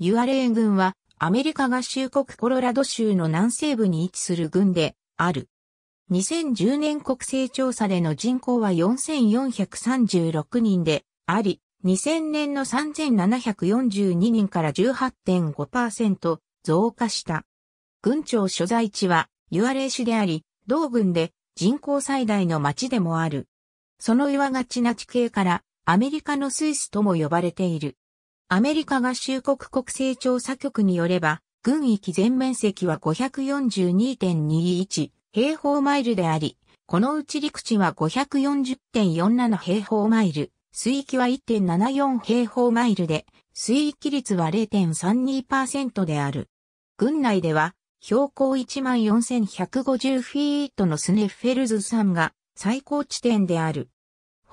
ユアレーン軍はアメリカ合衆国コロラド州の南西部に位置する軍である。2010年国勢調査での人口は4436人であり、2000年の3742人から18.5%増加した。軍庁所在地はユアレー市であり、同軍で人口最大の町でもある。その岩がちな地形からアメリカのスイスとも呼ばれている。アメリカ合衆国国勢調査局によれば、軍域全面積は542.21平方マイルであり、このうち陸地は540.47平方マイル、水域は1.74平方マイルで、水域率は0.32%である。軍内では、標高14,150フィートのスネッフェルズ山が最高地点である。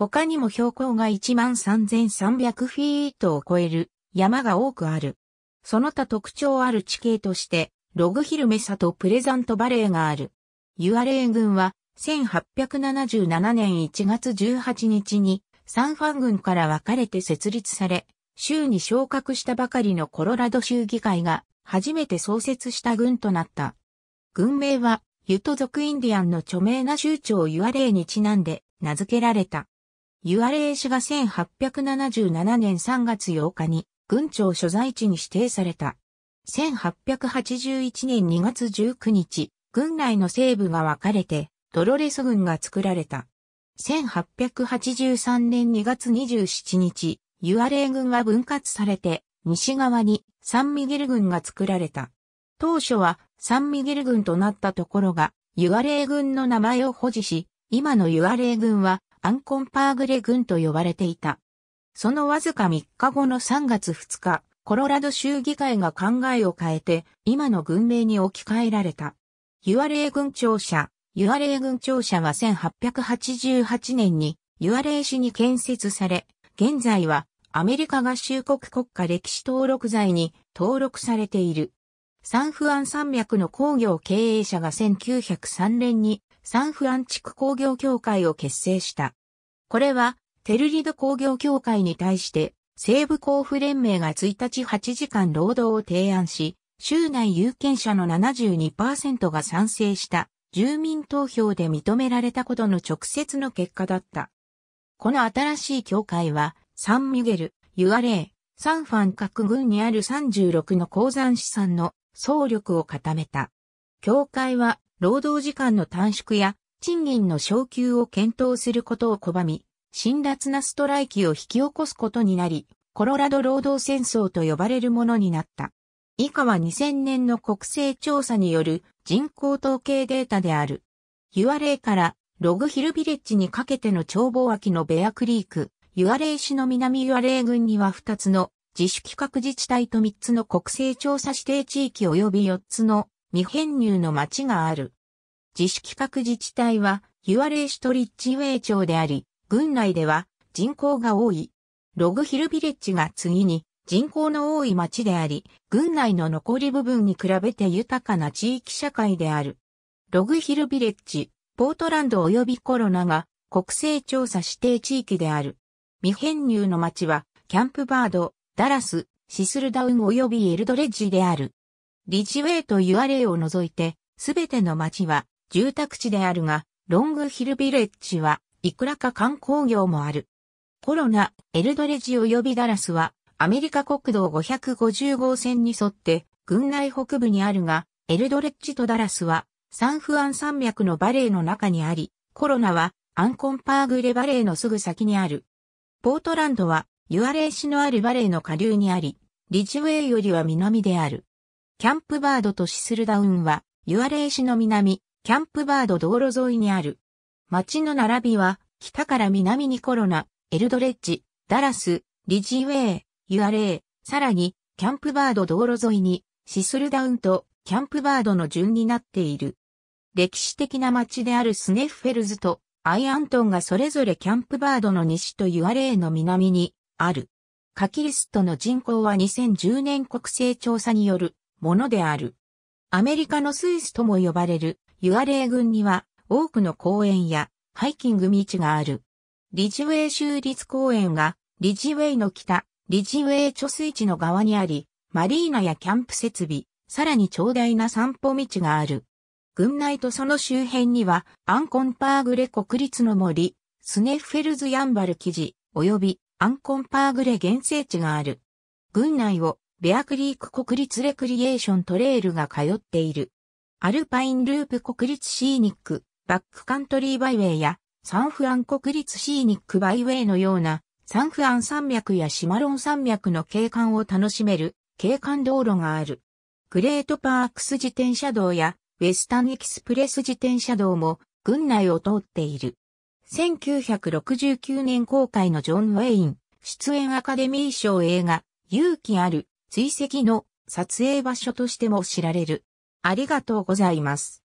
他にも標高が13,300フィートを超える山が多くある。その他特徴ある地形として、ログヒルメサとプレザントバレーがある。ユアレー軍は、1877年1月18日に、サンファン軍から分かれて設立され、州に昇格したばかりのコロラド州議会が、初めて創設した軍となった。軍名は、ユト族インディアンの著名な州長ユアレーにちなんで、名付けられた。ユアレー氏が1877年3月8日に軍庁所在地に指定された。1881年2月19日、軍内の西部が分かれて、ドロレス軍が作られた。1883年2月27日、ユアレー軍は分割されて、西側にサンミゲル軍が作られた。当初はサンミゲル軍となったところが、ユアレー軍の名前を保持し、今のユアレー軍はアンコンパーグレ軍と呼ばれていた。そのわずか3日後の3月2日、コロラド州議会が考えを変えて、今の軍名に置き換えられた。ユアレー軍庁舎。ユアレー軍庁舎は1888年にユアレー市に建設され、現在はアメリカ合衆国国家歴史登録財に登録されている。サンフアン山脈の工業経営者が1903年にサンフランチク工業協会を結成した。これは、テルリド工業協会に対して、西部交付連盟が1日8時間労働を提案し、州内有権者の72%が賛成した住民投票で認められたことの直接の結果だった。この新しい協会は、サンミュゲル、ユアレー、サンファン各軍にある36の鉱山資産の総力を固めた。協会は労働時間の短縮や賃金の昇給を検討することを拒み、辛辣なストライキを引き起こすことになり、コロラド労働戦争と呼ばれるものになった。以下は2000年の国勢調査による人口統計データである。u r l からログヒルビレッジにかけての眺望脇のベアクリーク、u r l 市の南 u r l 群郡には2つの自主企画自治体と3つの国勢調査指定地域及び4つの未編入の町がある。自主企画自治体は、ユアレーシュトリッチウェイ町であり、郡内では人口が多い。ログヒルビレッジが次に人口の多い町であり、郡内の残り部分に比べて豊かな地域社会である。ログヒルビレッジ、ポートランド及びコロナが国勢調査指定地域である。未編入の町は、キャンプバード、ダラス、シスルダウン及びエルドレッジである。リジウェイとアレイを除いて、すべての町は住宅地であるが、ロングヒルビレッジはいくらか観光業もある。コロナ、エルドレジ及びダラスは、アメリカ国道550号線に沿って、郡内北部にあるが、エルドレッジとダラスは、サンフアン山脈のバレーの中にあり、コロナは、アンコンパーグレバレーのすぐ先にある。ポートランドは、ユアレー市のあるバレーの下流にあり、リジウェイよりは南である。キャンプバードとシスルダウンは、ユアレー市の南、キャンプバード道路沿いにある。街の並びは、北から南にコロナ、エルドレッジ、ダラス、リジウェイ、ユアレー、さらに、キャンプバード道路沿いに、シスルダウンとキャンプバードの順になっている。歴史的な街であるスネッフェルズとアイアントンがそれぞれキャンプバードの西とユアレーの南にある。カキリストの人口は2010年国勢調査によるものである。アメリカのスイスとも呼ばれるユアレー郡には多くの公園やハイキング道がある。リジウェイ州立公園がリジウェイの北、リジウェイ貯水池の側にあり、マリーナやキャンプ設備、さらに長大な散歩道がある。郡内とその周辺には、アンコンパーグレ国立の森、スネッフェルズ・ヤンバル記事、及びアンコンパーグレ原生地がある。郡内をベアクリーク国立レクリエーショントレイルが通っている。アルパインループ国立シーニック、バックカントリーバイウェイや、サンフアン国立シーニックバイウェイのような、サンフアン山脈やシマロン山脈の景観を楽しめる、景観道路がある。グレートパークス自転車道や、ウェスタンエキスプレス自転車道も、群内を通っている。1969年公開のジョン・ウェイン、出演アカデミー賞映画、勇気ある、追跡の撮影場所としても知られる。ありがとうございます。